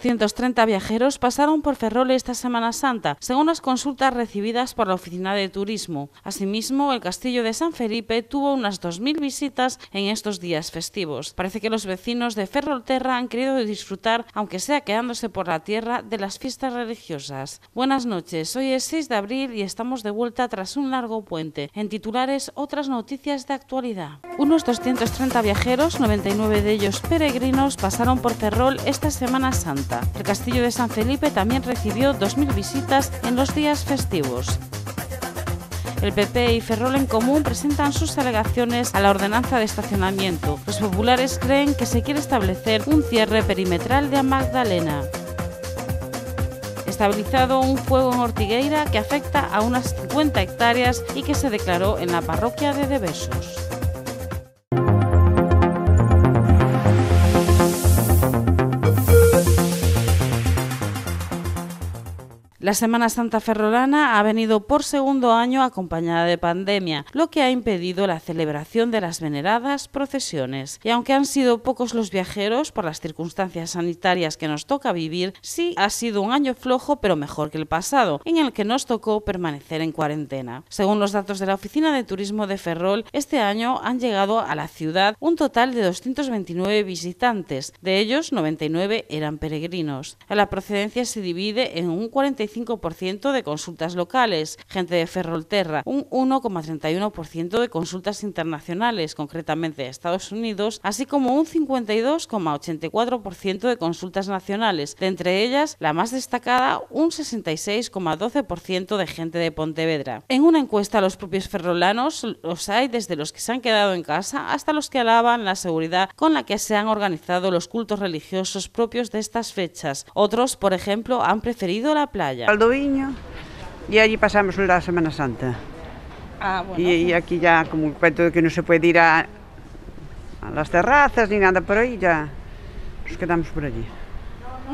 230 viajeros pasaron por Ferrol esta Semana Santa, según las consultas recibidas por la Oficina de Turismo. Asimismo, el castillo de San Felipe tuvo unas 2.000 visitas en estos días festivos. Parece que los vecinos de Ferrolterra han querido disfrutar, aunque sea quedándose por la tierra, de las fiestas religiosas. Buenas noches, hoy es 6 de abril y estamos de vuelta tras un largo puente. En titulares, otras noticias de actualidad. Unos 230 viajeros, 99 de ellos peregrinos, pasaron por Ferrol esta Semana Santa. El castillo de San Felipe también recibió 2.000 visitas en los días festivos. El PP y Ferrol en Común presentan sus alegaciones a la ordenanza de estacionamiento. Los populares creen que se quiere establecer un cierre perimetral de Magdalena. Estabilizado un fuego en Ortigueira que afecta a unas 50 hectáreas y que se declaró en la parroquia de Debesos. La Semana Santa Ferrolana ha venido por segundo año acompañada de pandemia, lo que ha impedido la celebración de las veneradas procesiones. Y aunque han sido pocos los viajeros por las circunstancias sanitarias que nos toca vivir, sí ha sido un año flojo pero mejor que el pasado, en el que nos tocó permanecer en cuarentena. Según los datos de la Oficina de Turismo de Ferrol, este año han llegado a la ciudad un total de 229 visitantes, de ellos 99 eran peregrinos. La procedencia se divide en un 45 5% de consultas locales, gente de Ferrolterra un 1,31% de consultas internacionales, concretamente de Estados Unidos, así como un 52,84% de consultas nacionales, de entre ellas la más destacada un 66,12% de gente de Pontevedra. En una encuesta a los propios ferrolanos los hay desde los que se han quedado en casa hasta los que alaban la seguridad con la que se han organizado los cultos religiosos propios de estas fechas. Otros, por ejemplo, han preferido la playa allá. y allí pasamos la Semana Santa. Ah, y, aquí ya, como el cuento de que no se puede ir a, las terrazas ni nada por ahí, ya nos quedamos por allí.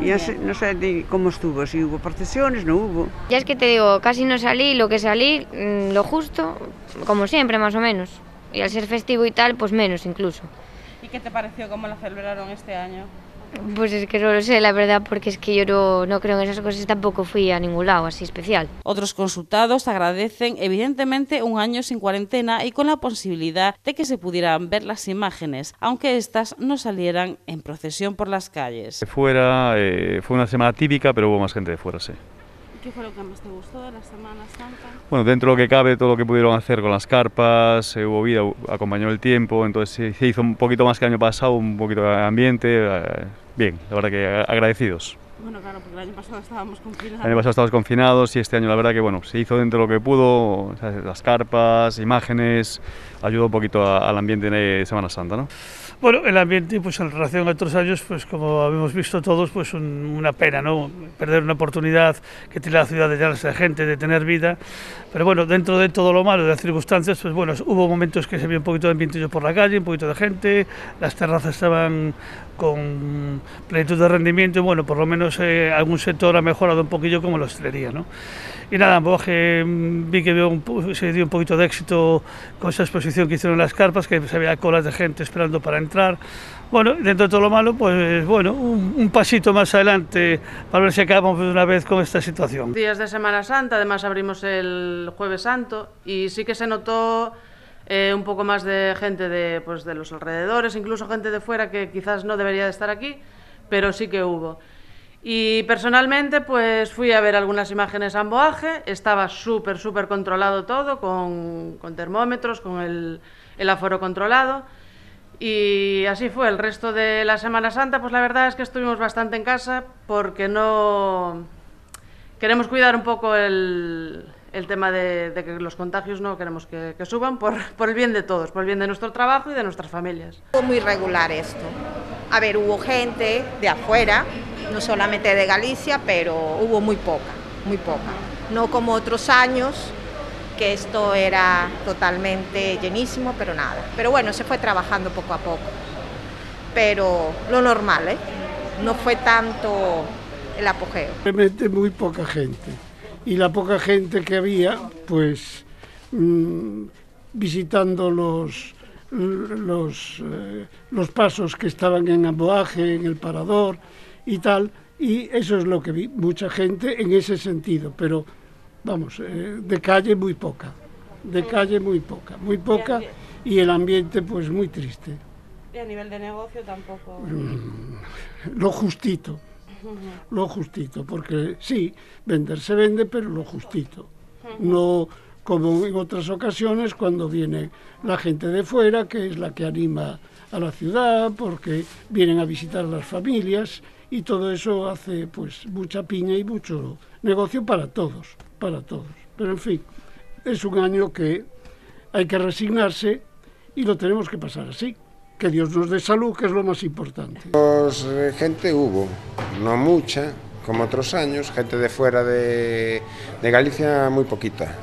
Y no sé, no cómo estuvo, si hubo procesiones, no hubo. Ya es que te digo, casi no salí, lo que salí, mm, lo justo, como siempre más o menos. Y al ser festivo y tal, pues menos incluso. ¿Y qué te pareció cómo la celebraron este año? Pues es que no lo sé, la verdad, porque es que yo no, creo en esas cosas y tampoco fui a ningún lado así especial. Otros consultados agradecen, evidentemente, un año sin cuarentena y con la posibilidad de que se pudieran ver las imágenes, aunque éstas no salieran en procesión por las calles. Fuera, eh, fue una semana típica, pero hubo más gente de fuera, sí. ¿Qué fue lo que más te gustó de la Semana Santa? Bueno, dentro de lo que cabe, todo lo que pudieron hacer con las carpas, eh, hubo vida, acompañó el tiempo, entonces se hizo un poquito más que el año pasado, un poquito de ambiente. Eh, bien, la verdad que agradecidos. Bueno, claro, porque el año pasado estábamos confinados. El año pasado estábamos confinados y este año la verdad que bueno, se hizo dentro de lo que pudo, las carpas, imágenes, ayudó un poquito al ambiente de Semana Santa, ¿no? Bueno, el ambiente, pues en relación a otros años, pues como habíamos visto todos, pues una pena, ¿no? Perder una oportunidad que tiene la ciudad de llenarse de gente, de tener vida. Pero bueno, dentro de todo lo malo, de las circunstancias, pues bueno, hubo momentos que se vio un poquito de ambiente por la calle, un poquito de gente, las terrazas estaban con plenitud de rendimiento, y bueno, por lo menos algún sector ha mejorado un poquillo como la hostelería. ¿no? Y nada, pues, eh, vi que se dio un poquito de éxito con esa exposición que hicieron las carpas, que se había colas de gente esperando para entrar. Bueno, dentro de todo lo malo, pues bueno, un, pasito más adelante para ver si acabamos de una vez con esta situación. Días de Semana Santa, además abrimos el Jueves Santo y sí que se notó eh, un poco más de gente de, pues, de los alrededores, incluso gente de fuera que quizás no debería de estar aquí, pero sí que hubo. Y personalmente pues fui a ver algunas imágenes a Amboaje, estaba súper, súper controlado todo, con, termómetros, con el, aforo controlado. Y así fue, el resto de la Semana Santa pues la verdad es que estuvimos bastante en casa porque no... Queremos cuidar un poco el, el tema de, que los contagios no queremos que, suban por, por el bien de todos, por el bien de nuestro trabajo y de nuestras familias. Fue muy regular esto. A ver, hubo gente de afuera no solamente de Galicia, pero hubo muy poca, muy poca. No como otros años, que esto era totalmente llenísimo, pero nada. Pero bueno, se fue trabajando poco a poco. Pero lo normal, ¿eh? No fue tanto el apogeo. Realmente muy poca gente. Y la poca gente que había, pues mm, visitando los, los, eh, los pasos que estaban en Amboaje, en el Parador, y tal, y eso es lo que vi, mucha gente en ese sentido, pero vamos, eh, de calle muy poca, de calle muy poca, muy poca y el ambiente pues muy triste. Y a nivel de negocio tampoco. Mm, lo justito, lo justito, porque sí, vender se vende, pero lo justito. No como en otras ocasiones cuando viene la gente de fuera, que es la que anima a la ciudad, porque vienen a visitar las familias y todo eso hace pues mucha piña y mucho negocio para todos, para todos. Pero en fin, es un año que hay que resignarse y lo tenemos que pasar así. Que Dios nos dé salud, que es lo más importante. Pues, eh, gente hubo, no mucha, como otros años, gente de fuera de, de Galicia muy poquita,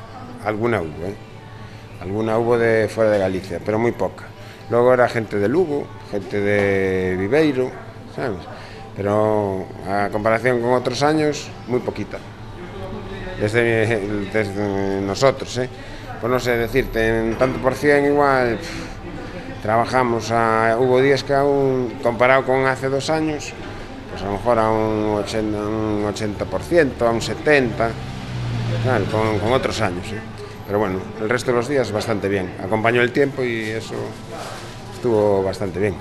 alguna hubo, ¿eh? alguna hubo de fuera de Galicia, pero muy poca. Luego era gente de Lugo, gente de Viveiro, ¿sabes? pero a comparación con otros años, muy poquita. Desde, desde nosotros, ¿eh? pues no sé decirte, en tanto por cien igual trabajamos, a, hubo días que aún, comparado con hace dos años, pues a lo mejor a un 80%, a un 70%, con, con, otros años. ¿eh? Pero bueno, el resto de los días bastante bien. Acompañó el tiempo y eso estuvo bastante bien.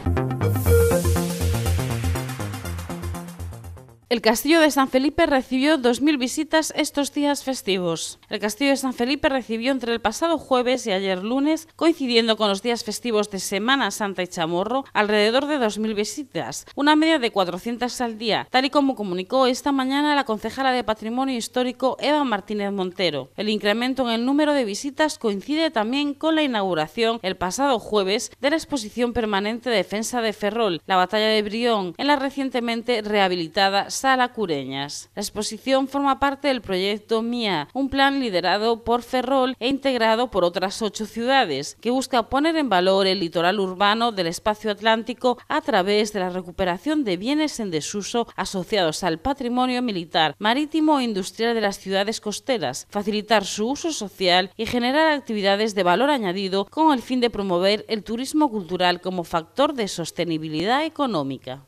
El Castillo de San Felipe recibió 2.000 visitas estos días festivos. El Castillo de San Felipe recibió entre el pasado jueves y ayer lunes, coincidiendo con los días festivos de Semana Santa y Chamorro, alrededor de 2.000 visitas, una media de 400 al día, tal y como comunicó esta mañana la concejala de Patrimonio Histórico Eva Martínez Montero. El incremento en el número de visitas coincide también con la inauguración el pasado jueves de la exposición permanente Defensa de Ferrol, la Batalla de Brión, en la recientemente rehabilitada Cureñas. La exposición forma parte del proyecto MIA, un plan liderado por Ferrol e integrado por otras ocho ciudades, que busca poner en valor el litoral urbano del espacio atlántico a través de la recuperación de bienes en desuso asociados al patrimonio militar, marítimo e industrial de las ciudades costeras, facilitar su uso social y generar actividades de valor añadido con el fin de promover el turismo cultural como factor de sostenibilidad económica.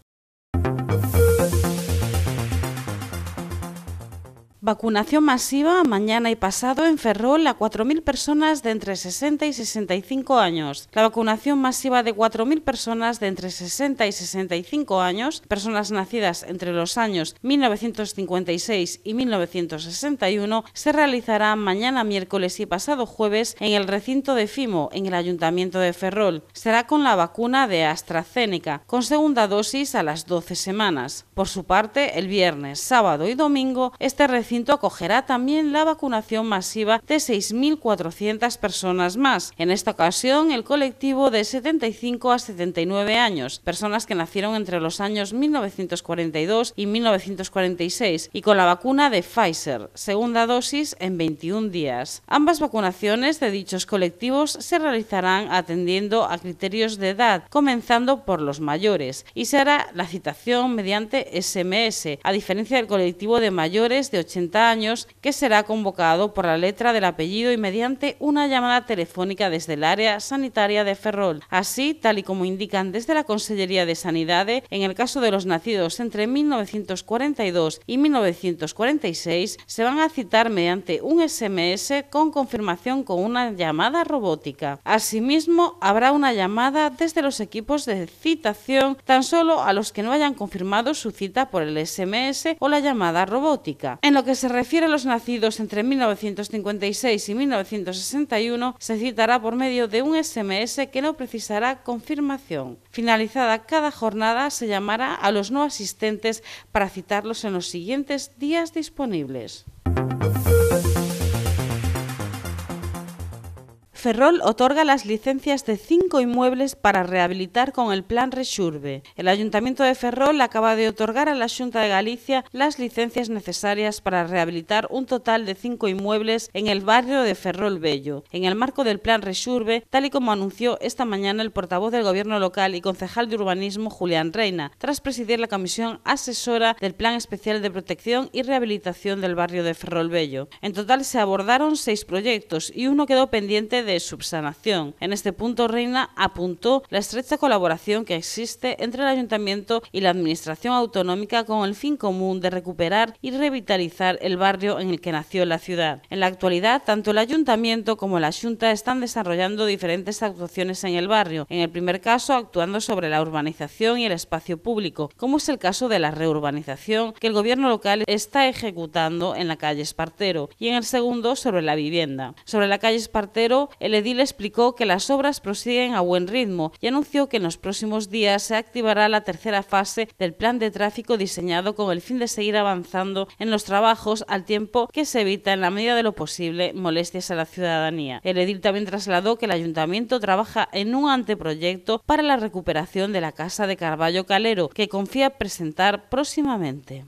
Vacunación masiva mañana y pasado en Ferrol a 4.000 personas de entre 60 y 65 años. La vacunación masiva de 4.000 personas de entre 60 y 65 años, personas nacidas entre los años 1956 y 1961, se realizará mañana miércoles y pasado jueves en el recinto de FIMO, en el Ayuntamiento de Ferrol. Será con la vacuna de AstraZeneca, con segunda dosis a las 12 semanas. Por su parte, el viernes, sábado y domingo, este acogerá también la vacunación masiva de 6.400 personas más. En esta ocasión, el colectivo de 75 a 79 años, personas que nacieron entre los años 1942 y 1946 y con la vacuna de Pfizer, segunda dosis en 21 días. Ambas vacunaciones de dichos colectivos se realizarán atendiendo a criterios de edad, comenzando por los mayores, y se hará la citación mediante SMS, a diferencia del colectivo de mayores de 80 años, que será convocado por la letra del apellido y mediante una llamada telefónica desde el área sanitaria de Ferrol. Así, tal y como indican desde la Consellería de Sanidad, en el caso de los nacidos entre 1942 y 1946, se van a citar mediante un SMS con confirmación con una llamada robótica. Asimismo, habrá una llamada desde los equipos de citación tan solo a los que no hayan confirmado su cita por el SMS o la llamada robótica. En lo que se refiere a los nacidos entre 1956 y 1961, se citará por medio de un SMS que no precisará confirmación. Finalizada cada jornada, se llamará a los no asistentes para citarlos en los siguientes días disponibles. Ferrol otorga las licencias de cinco inmuebles para rehabilitar con el Plan Resurbe. El Ayuntamiento de Ferrol acaba de otorgar a la Junta de Galicia las licencias necesarias para rehabilitar un total de cinco inmuebles en el barrio de Ferrol Bello, en el marco del Plan Resurbe, tal y como anunció esta mañana el portavoz del Gobierno local y concejal de urbanismo Julián Reina, tras presidir la comisión asesora del Plan Especial de Protección y Rehabilitación del barrio de Ferrol Bello. En total se abordaron seis proyectos y uno quedó pendiente de subsanación. En este punto, Reina apuntó la estrecha colaboración que existe entre el ayuntamiento y la administración autonómica con el fin común de recuperar y revitalizar el barrio en el que nació la ciudad. En la actualidad, tanto el ayuntamiento como la Junta están desarrollando diferentes actuaciones en el barrio, en el primer caso actuando sobre la urbanización y el espacio público, como es el caso de la reurbanización que el gobierno local está ejecutando en la calle Espartero, y en el segundo sobre la vivienda. Sobre la calle Espartero, el edil explicó que las obras prosiguen a buen ritmo y anunció que en los próximos días se activará la tercera fase del plan de tráfico diseñado con el fin de seguir avanzando en los trabajos al tiempo que se evita en la medida de lo posible molestias a la ciudadanía. El edil también trasladó que el ayuntamiento trabaja en un anteproyecto para la recuperación de la casa de Carballo Calero que confía presentar próximamente.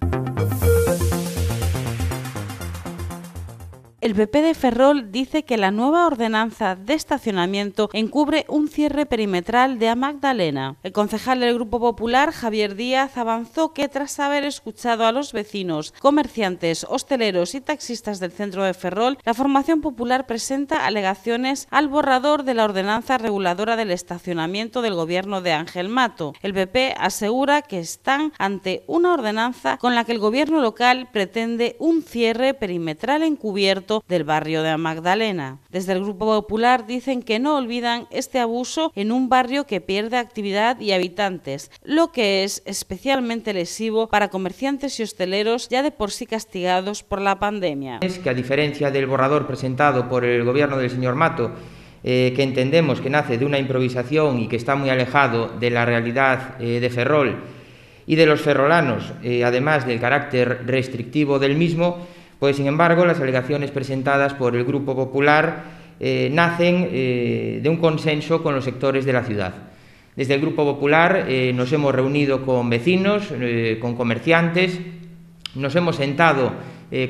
El PP de Ferrol dice que la nueva ordenanza de estacionamiento encubre un cierre perimetral de A Magdalena. El concejal del Grupo Popular, Javier Díaz, avanzó que tras haber escuchado a los vecinos, comerciantes, hosteleros y taxistas del centro de Ferrol, la formación popular presenta alegaciones al borrador de la ordenanza reguladora del estacionamiento del gobierno de Ángel Mato. El PP asegura que están ante una ordenanza con la que el gobierno local pretende un cierre perimetral encubierto del barrio de Magdalena. Desde el Grupo Popular dicen que no olvidan este abuso en un barrio que pierde actividad y habitantes, lo que es especialmente lesivo para comerciantes y hosteleros ya de por sí castigados por la pandemia. Es que a diferencia del borrador presentado por el gobierno del señor Mato, eh, que entendemos que nace de una improvisación y que está muy alejado de la realidad eh, de Ferrol y de los ferrolanos, eh, además del carácter restrictivo del mismo, pues, sin embargo, las alegaciones presentadas por el Grupo Popular eh, nacen eh, de un consenso con los sectores de la ciudad. Desde el Grupo Popular eh, nos hemos reunido con vecinos, con comerciantes, nos hemos sentado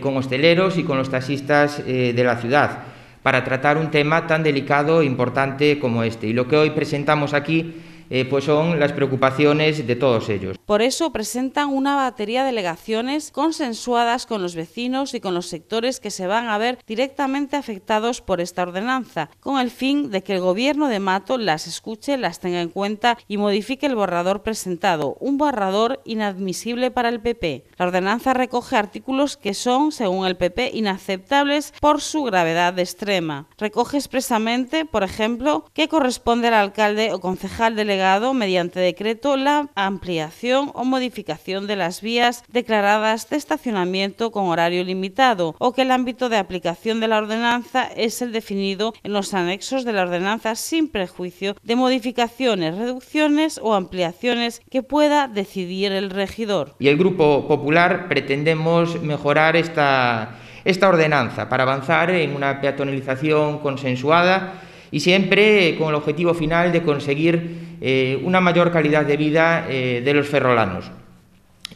con hosteleros y con los taxistas de la ciudad para tratar un tema tan delicado e importante como este. Y lo que hoy presentamos aquí eh, pues son las preocupaciones de todos ellos. Por eso presentan una batería de legaciones consensuadas con los vecinos y con los sectores que se van a ver directamente afectados por esta ordenanza, con el fin de que el Gobierno de Mato las escuche, las tenga en cuenta y modifique el borrador presentado, un borrador inadmisible para el PP. La ordenanza recoge artículos que son, según el PP, inaceptables por su gravedad extrema. Recoge expresamente, por ejemplo, que corresponde al alcalde o concejal delegado mediante decreto la ampliación o modificación de las vías declaradas de estacionamiento con horario limitado o que el ámbito de aplicación de la ordenanza es el definido en los anexos de la ordenanza sin prejuicio de modificaciones, reducciones o ampliaciones que pueda decidir el regidor. Y el Grupo Popular pretendemos mejorar esta, esta ordenanza para avanzar en una peatonalización consensuada y siempre con el objetivo final de conseguir eh, una mayor calidad de vida eh, de los ferrolanos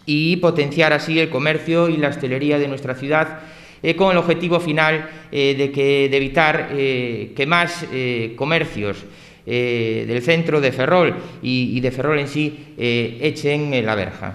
y potenciar así el comercio y la hostelería de nuestra ciudad eh, con el objetivo final de, que, de, evitar que más comercios del centro de Ferrol y, y, de Ferrol en sí echen la verja.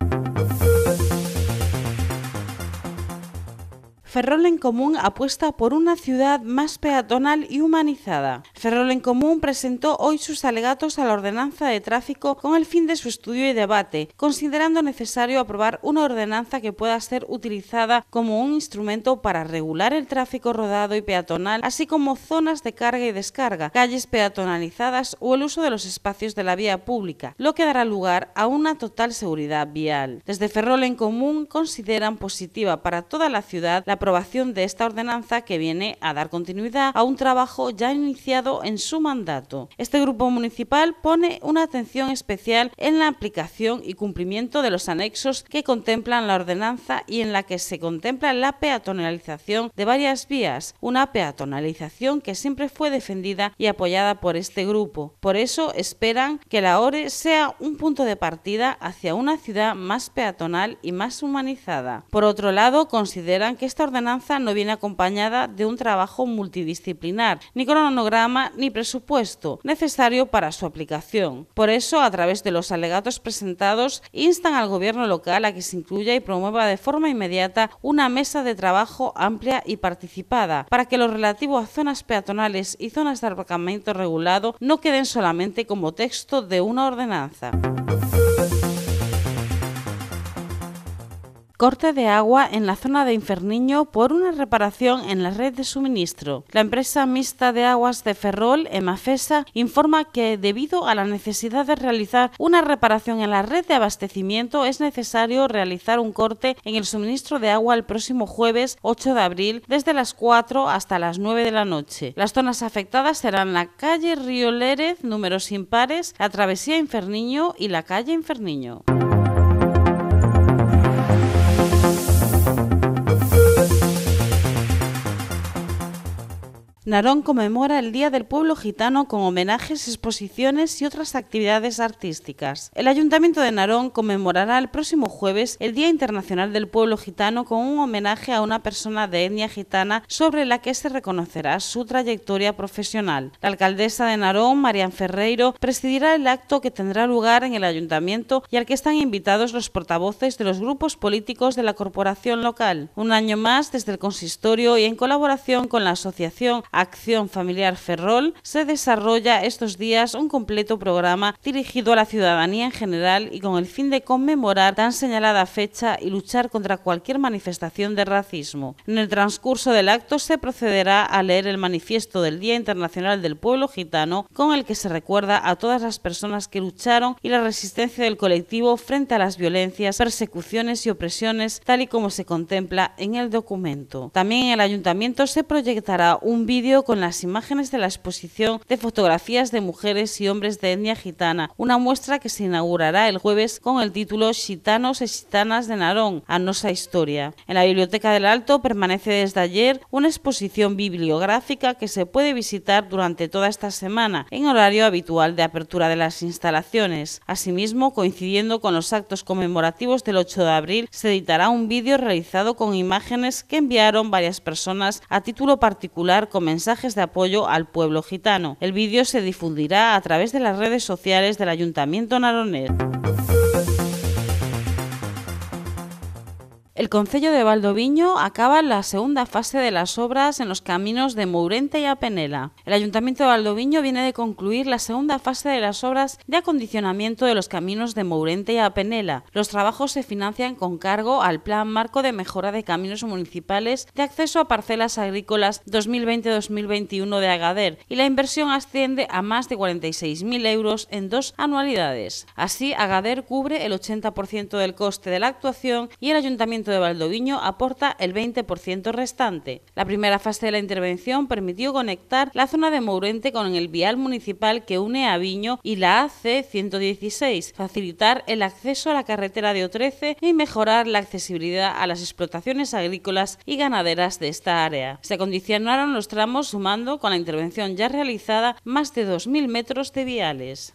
Ferrol en Común apuesta por una ciudad más peatonal y humanizada. Ferrol en Común presentó hoy sus alegatos a la ordenanza de tráfico con el fin de su estudio y debate, considerando necesario aprobar una ordenanza que pueda ser utilizada como un instrumento para regular el tráfico rodado y peatonal, así como zonas de carga y descarga, calles peatonalizadas o el uso de los espacios de la vía pública, lo que dará lugar a una total seguridad vial. Desde Ferrol en Común consideran positiva para toda la ciudad la aprobación de esta ordenanza que viene a dar continuidad a un trabajo ya iniciado en su mandato. Este grupo municipal pone una atención especial en la aplicación y cumplimiento de los anexos que contemplan la ordenanza y en la que se contempla la peatonalización de varias vías, una peatonalización que siempre fue defendida y apoyada por este grupo. Por eso esperan que la ORE sea un punto de partida hacia una ciudad más peatonal y más humanizada. Por otro lado, consideran que esta ordenanza no viene acompañada de un trabajo multidisciplinar, ni cronograma ni presupuesto necesario para su aplicación. Por eso, a través de los alegatos presentados, instan al Gobierno local a que se incluya y promueva de forma inmediata una mesa de trabajo amplia y participada para que lo relativo a zonas peatonales y zonas de aparcamiento regulado no queden solamente como texto de una ordenanza. corte de agua en la zona de Inferniño por una reparación en la red de suministro. La empresa mixta de aguas de Ferrol, Emafesa, informa que debido a la necesidad de realizar una reparación en la red de abastecimiento es necesario realizar un corte en el suministro de agua el próximo jueves 8 de abril desde las 4 hasta las 9 de la noche. Las zonas afectadas serán la calle Río Lérez, números impares, la travesía Inferniño y la calle Inferniño. Narón conmemora el Día del Pueblo Gitano con homenajes, exposiciones y otras actividades artísticas. El Ayuntamiento de Narón conmemorará el próximo jueves el Día Internacional del Pueblo Gitano con un homenaje a una persona de etnia gitana sobre la que se reconocerá su trayectoria profesional. La alcaldesa de Narón, Marian Ferreiro, presidirá el acto que tendrá lugar en el Ayuntamiento y al que están invitados los portavoces de los grupos políticos de la corporación local. Un año más, desde el consistorio y en colaboración con la asociación Acción Familiar Ferrol, se desarrolla estos días un completo programa dirigido a la ciudadanía en general y con el fin de conmemorar tan señalada fecha y luchar contra cualquier manifestación de racismo. En el transcurso del acto se procederá a leer el manifiesto del Día Internacional del Pueblo Gitano con el que se recuerda a todas las personas que lucharon y la resistencia del colectivo frente a las violencias, persecuciones y opresiones tal y como se contempla en el documento. También en el ayuntamiento se proyectará un vídeo con las imágenes de la exposición de fotografías de mujeres y hombres de etnia gitana, una muestra que se inaugurará el jueves con el título Gitanos y Gitanas de Narón, a nuestra historia. En la Biblioteca del Alto permanece desde ayer una exposición bibliográfica que se puede visitar durante toda esta semana en horario habitual de apertura de las instalaciones. Asimismo, coincidiendo con los actos conmemorativos del 8 de abril, se editará un vídeo realizado con imágenes que enviaron varias personas a título particular comenzando mensajes de apoyo al pueblo gitano. El vídeo se difundirá a través de las redes sociales del Ayuntamiento Naronet. El Concello de Valdoviño acaba la segunda fase de las obras en los caminos de Mourente y Apenela. El Ayuntamiento de Valdoviño viene de concluir la segunda fase de las obras de acondicionamiento de los caminos de Mourente y Apenela. Los trabajos se financian con cargo al Plan Marco de Mejora de Caminos Municipales de Acceso a Parcelas Agrícolas 2020-2021 de Agader y la inversión asciende a más de 46.000 euros en dos anualidades. Así, Agader cubre el 80% del coste de la actuación y el Ayuntamiento de Valdoviño aporta el 20% restante. La primera fase de la intervención permitió conectar la zona de Mourente con el vial municipal que une a Viño y la AC 116, facilitar el acceso a la carretera de O13 y mejorar la accesibilidad a las explotaciones agrícolas y ganaderas de esta área. Se acondicionaron los tramos sumando, con la intervención ya realizada, más de 2.000 metros de viales.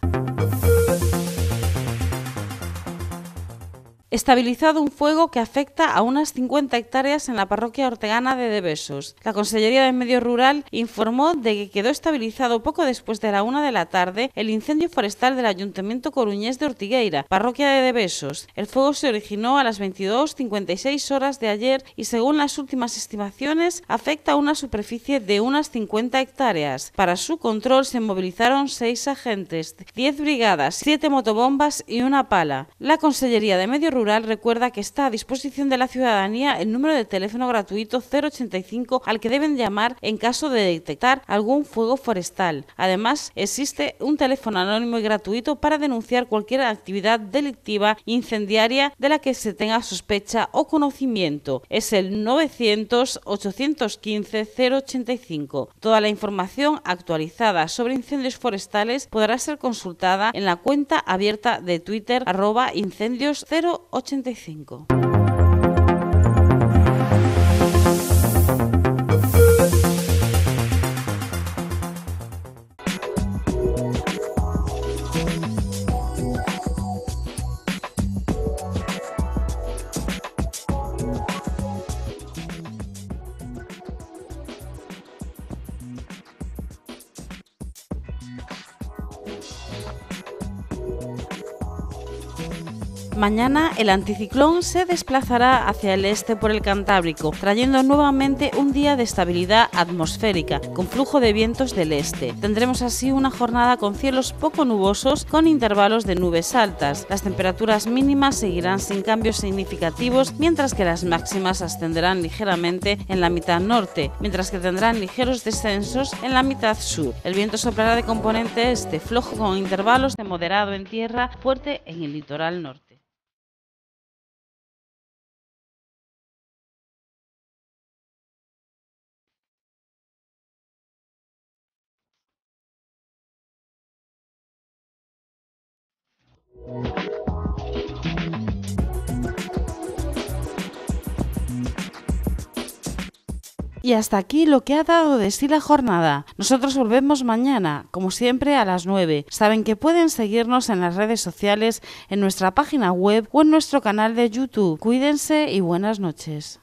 estabilizado un fuego que afecta a unas 50 hectáreas en la parroquia ortegana de Debesos. La Consellería de Medio Rural informó de que quedó estabilizado poco después de la una de la tarde el incendio forestal del Ayuntamiento Coruñés de Ortigueira, parroquia de Debesos. El fuego se originó a las 22.56 horas de ayer y según las últimas estimaciones afecta a una superficie de unas 50 hectáreas. Para su control se movilizaron seis agentes, 10 brigadas, siete motobombas y una pala. La Consellería de Medio Rural recuerda que está a disposición de la ciudadanía el número de teléfono gratuito 085 al que deben llamar en caso de detectar algún fuego forestal. Además, existe un teléfono anónimo y gratuito para denunciar cualquier actividad delictiva incendiaria de la que se tenga sospecha o conocimiento. Es el 900-815-085. Toda la información actualizada sobre incendios forestales podrá ser consultada en la cuenta abierta de Twitter arroba incendios 085. 85. Mañana el anticiclón se desplazará hacia el este por el Cantábrico, trayendo nuevamente un día de estabilidad atmosférica, con flujo de vientos del este. Tendremos así una jornada con cielos poco nubosos, con intervalos de nubes altas. Las temperaturas mínimas seguirán sin cambios significativos, mientras que las máximas ascenderán ligeramente en la mitad norte, mientras que tendrán ligeros descensos en la mitad sur. El viento soplará de componente este, flojo con intervalos de moderado en tierra, fuerte en el litoral norte. Y hasta aquí lo que ha dado de sí la jornada. Nosotros volvemos mañana, como siempre, a las 9. Saben que pueden seguirnos en las redes sociales, en nuestra página web o en nuestro canal de YouTube. Cuídense y buenas noches.